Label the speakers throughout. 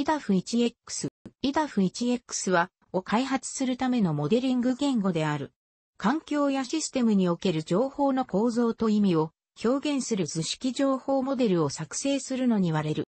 Speaker 1: イダフ 1X。イダフ 1X は、を開発するためのモデリング言語である。環境やシステムにおける情報の構造と意味を表現する図式情報モデルを作成するのに割れる。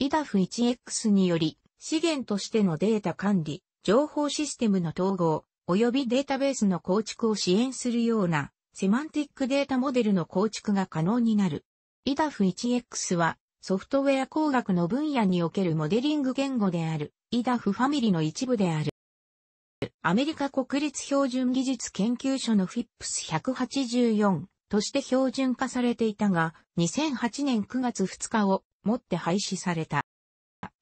Speaker 1: イダフ 1X により、資源としてのデータ管理、情報システムの統合、及びデータベースの構築を支援するような、セマンティックデータモデルの構築が可能になる。イダフ 1X は、ソフトウェア工学の分野におけるモデリング言語である、イダフファミリーの一部である。アメリカ国立標準技術研究所の FIPS184 として標準化されていたが、2008年9月2日をもって廃止された。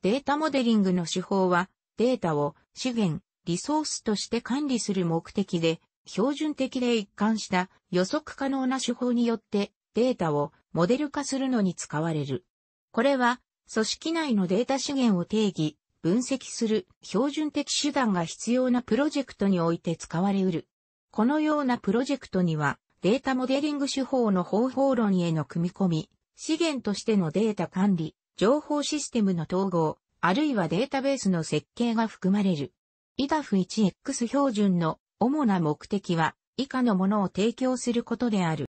Speaker 1: データモデリングの手法は、データを資源、リソースとして管理する目的で、標準的で一貫した予測可能な手法によってデータをモデル化するのに使われる。これは、組織内のデータ資源を定義、分析する標準的手段が必要なプロジェクトにおいて使われうる。このようなプロジェクトには、データモデリング手法の方法論への組み込み、資源としてのデータ管理、情報システムの統合、あるいはデータベースの設計が含まれる。IDAF1X 標準の主な目的は、以下のものを提供することである。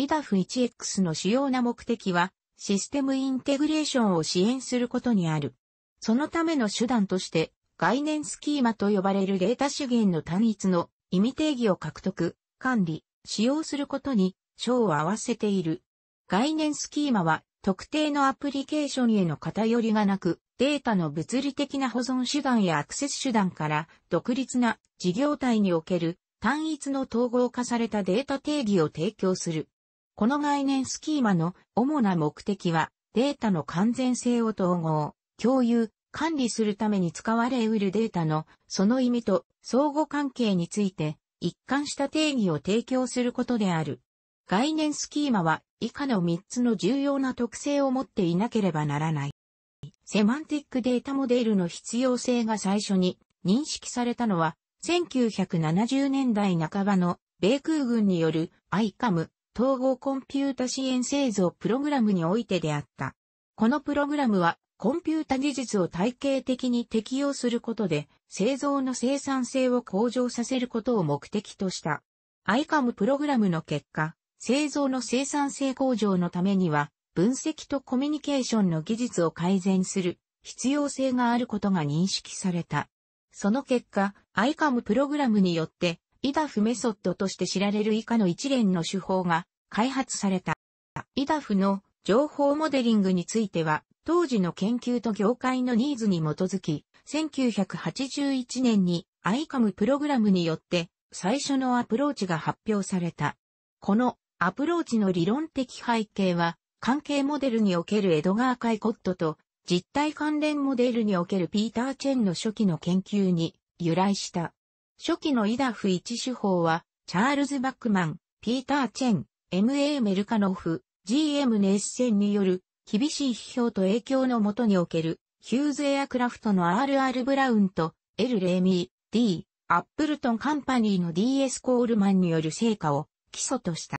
Speaker 1: IDAF1X の主要な目的は、システムインテグレーションを支援することにある。そのための手段として、概念スキーマと呼ばれるデータ資源の単一の意味定義を獲得、管理、使用することに、章を合わせている。概念スキーマは、特定のアプリケーションへの偏りがなく、データの物理的な保存手段やアクセス手段から独立な事業体における単一の統合化されたデータ定義を提供する。この概念スキーマの主な目的は、データの完全性を統合、共有、管理するために使われ得るデータのその意味と相互関係について一貫した定義を提供することである。概念スキーマは以下の3つの重要な特性を持っていなければならない。セマンティックデータモデルの必要性が最初に認識されたのは1970年代半ばの米空軍による ICAM 統合コンピュータ支援製造プログラムにおいてであった。このプログラムは、コンピュータ技術を体系的に適用することで、製造の生産性を向上させることを目的とした。i c カ m プログラムの結果、製造の生産性向上のためには、分析とコミュニケーションの技術を改善する必要性があることが認識された。その結果、i c カ m プログラムによってイダフメソッドとして知られる以下の一連の手法が開発された。イダフの情報モデリングについては、当時の研究と業界のニーズに基づき、1981年に i c o m プログラムによって最初のアプローチが発表された。このアプローチの理論的背景は、関係モデルにおけるエドガー・カイコットと実体関連モデルにおけるピーター・チェンの初期の研究に由来した。初期のイダフ一手法は、チャールズ・バックマン、ピーター・チェン、M.A. メルカノフ、G.M. ネッセンによる、厳しい批評と影響のもとにおける、ヒューズ・エアクラフトの R.R. ブラウンと、L. レーミー、D. アップルトン・カンパニーの D.S. コールマンによる成果を基礎とした。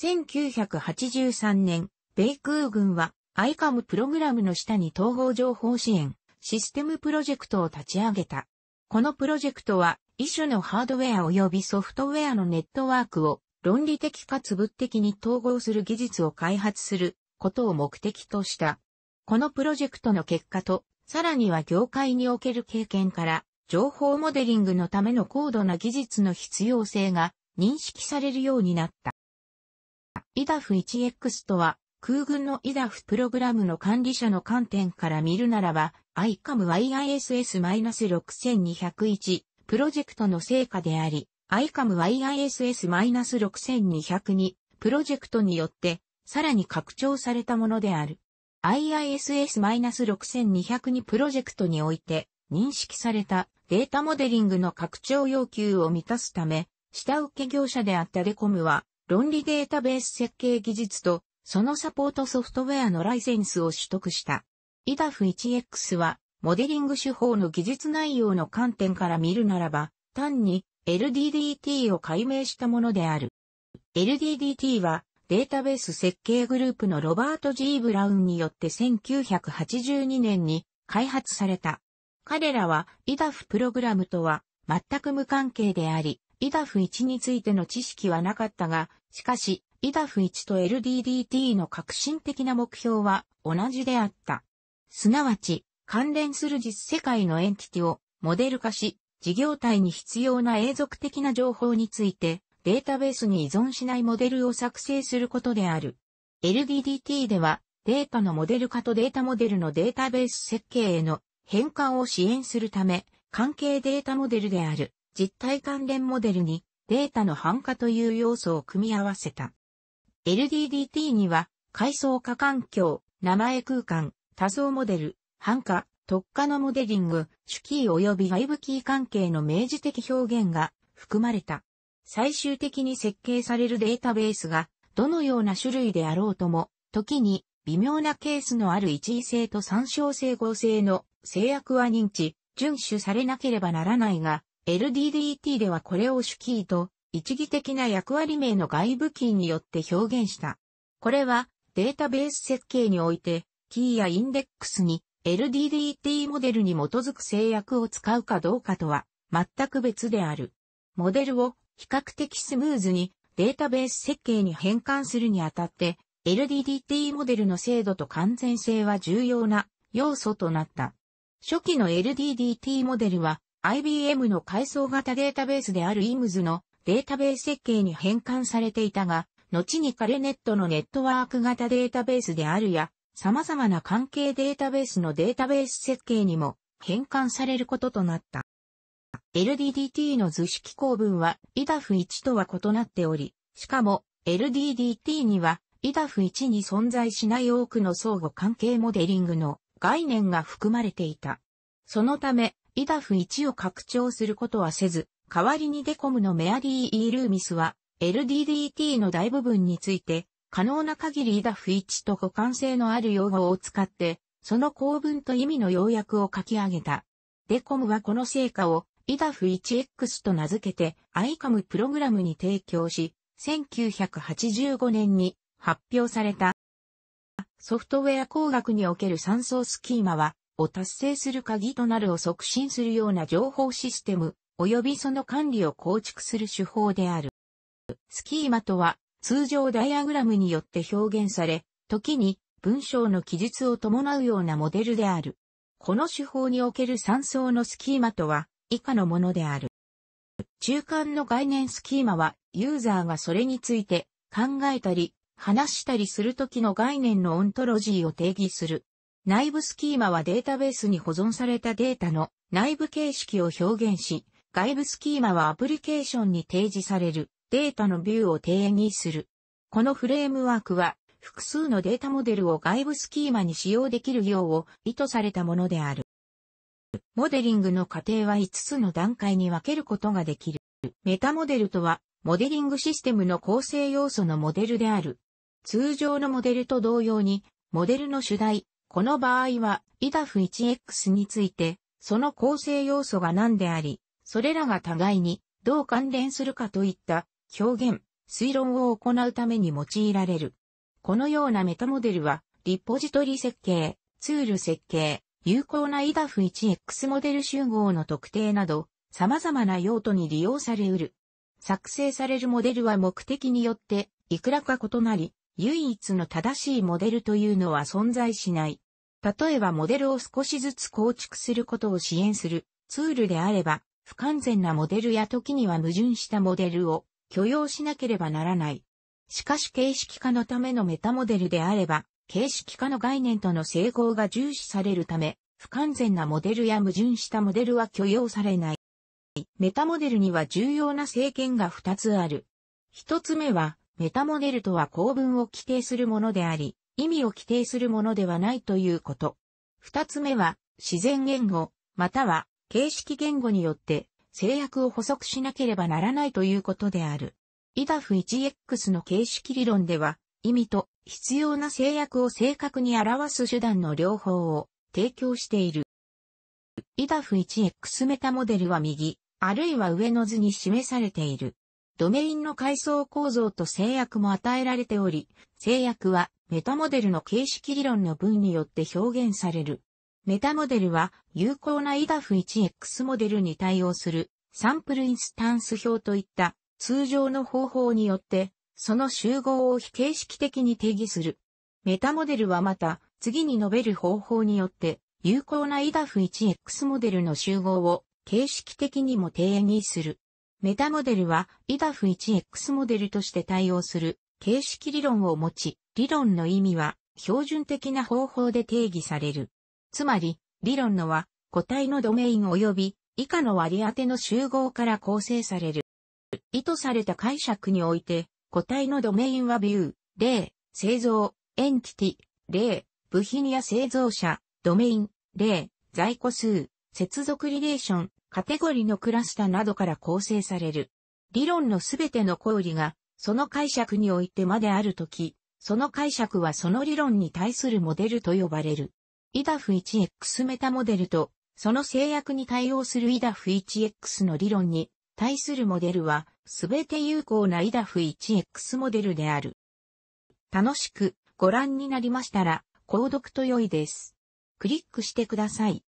Speaker 1: 1983年、米空軍は i c カ m プログラムの下に統合情報支援システムプロジェクトを立ち上げた。このプロジェクトは、一種のハードウェア及びソフトウェアのネットワークを論理的かつ物的に統合する技術を開発することを目的とした。このプロジェクトの結果と、さらには業界における経験から、情報モデリングのための高度な技術の必要性が認識されるようになった。イダフ 1X とは、空軍の IDAF プログラムの管理者の観点から見るならば、ICAM-IISS-6201 プロジェクトの成果であり、ICAM-IISS-6202 プロジェクトによって、さらに拡張されたものである。IISS-6202 プロジェクトにおいて、認識されたデータモデリングの拡張要求を満たすため、下請け業者であったデコムは、論理データベース設計技術とそのサポートソフトウェアのライセンスを取得した。イダフ 1X は、モデリング手法の技術内容の観点から見るならば、単に LDDT を解明したものである。LDDT は、データベース設計グループのロバート・ G・ ブラウンによって1982年に開発された。彼らは IDAF プログラムとは全く無関係であり、イ d a f 1についての知識はなかったが、しかしイダフ1と LDDT の革新的な目標は同じであった。すなわち、関連する実世界のエンティティをモデル化し、事業体に必要な永続的な情報について、データベースに依存しないモデルを作成することである。LDDT では、データのモデル化とデータモデルのデータベース設計への変換を支援するため、関係データモデルである実体関連モデルにデータの反化という要素を組み合わせた。LDDT には、階層化環境、名前空間、多層モデル、繁華、特化のモデリング、主キー及び外部キー関係の明示的表現が含まれた。最終的に設計されるデータベースが、どのような種類であろうとも、時に微妙なケースのある一位性と参照性合成の制約は認知、遵守されなければならないが、LDDT ではこれを主キーと一義的な役割名の外部キーによって表現した。これはデータベース設計において、キーやインデックスに LDDT モデルに基づく制約を使うかどうかとは全く別である。モデルを比較的スムーズにデータベース設計に変換するにあたって LDDT モデルの精度と完全性は重要な要素となった。初期の LDDT モデルは IBM の階層型データベースである IMS のデータベース設計に変換されていたが、後にカレネットのネットワーク型データベースであるや、様々な関係データベースのデータベース設計にも変換されることとなった。LDDT の図式構文は IDAF1 とは異なっており、しかも LDDT には IDAF1 に存在しない多くの相互関係モデリングの概念が含まれていた。そのため IDAF1 を拡張することはせず、代わりにデコムのメアリー・イー・ルーミスは、LDDT の大部分について、可能な限り DAF1 と互換性のある用語を使って、その構文と意味の要約を書き上げた。デコムはこの成果を IDAF1X と名付けて i c カ m プログラムに提供し、1985年に発表された。ソフトウェア工学における三層スキーマは、を達成する鍵となるを促進するような情報システム、及びその管理を構築する手法である。スキーマとは、通常ダイアグラムによって表現され、時に文章の記述を伴うようなモデルである。この手法における3層のスキーマとは、以下のものである。中間の概念スキーマは、ユーザーがそれについて考えたり、話したりするときの概念のオントロジーを定義する。内部スキーマはデータベースに保存されたデータの内部形式を表現し、外部スキーマはアプリケーションに提示されるデータのビューを定義する。このフレームワークは複数のデータモデルを外部スキーマに使用できるよう意図されたものである。モデリングの過程は5つの段階に分けることができる。メタモデルとは、モデリングシステムの構成要素のモデルである。通常のモデルと同様に、モデルの主題、この場合は IDAF1X について、その構成要素が何であり、それらが互いにどう関連するかといった表現、推論を行うために用いられる。このようなメタモデルは、リポジトリ設計、ツール設計、有効な IDAF1X モデル集合の特定など、様々な用途に利用されうる。作成されるモデルは目的によって、いくらか異なり、唯一の正しいモデルというのは存在しない。例えばモデルを少しずつ構築することを支援するツールであれば、不完全なモデルや時には矛盾したモデルを許容しなければならない。しかし形式化のためのメタモデルであれば、形式化の概念との整合が重視されるため、不完全なモデルや矛盾したモデルは許容されない。メタモデルには重要な制限が2つある。1つ目は、メタモデルとは構文を規定するものであり、意味を規定するものではないということ。2つ目は、自然言語、または形式言語によって制約を補足しなければならないということである。イ d a f 1 x の形式理論では、意味と必要な制約を正確に表す手段の両方を提供している。イ d a f 1 x メタモデルは右、あるいは上の図に示されている。ドメインの階層構造と制約も与えられており、制約はメタモデルの形式理論の文によって表現される。メタモデルは有効な i d a f 1 x モデルに対応するサンプルインスタンス表といった通常の方法によってその集合を非形式的に定義する。メタモデルはまた次に述べる方法によって有効な i d a f 1 x モデルの集合を形式的にも定義する。メタモデルは i d a f 1 x モデルとして対応する形式理論を持ち、理論の意味は標準的な方法で定義される。つまり、理論のは、個体のドメイン及び、以下の割り当ての集合から構成される。意図された解釈において、個体のドメインはビュー、例、製造、エンティティ、例、部品や製造者、ドメイン、例、在庫数、接続リレーション、カテゴリのクラスタなどから構成される。理論のすべての公理が、その解釈においてまであるとき、その解釈はその理論に対するモデルと呼ばれる。イダフ 1X メタモデルと、その制約に対応するイダフ 1X の理論に対するモデルは、すべて有効なイダフ 1X モデルである。楽しくご覧になりましたら、購読と良いです。クリックしてください。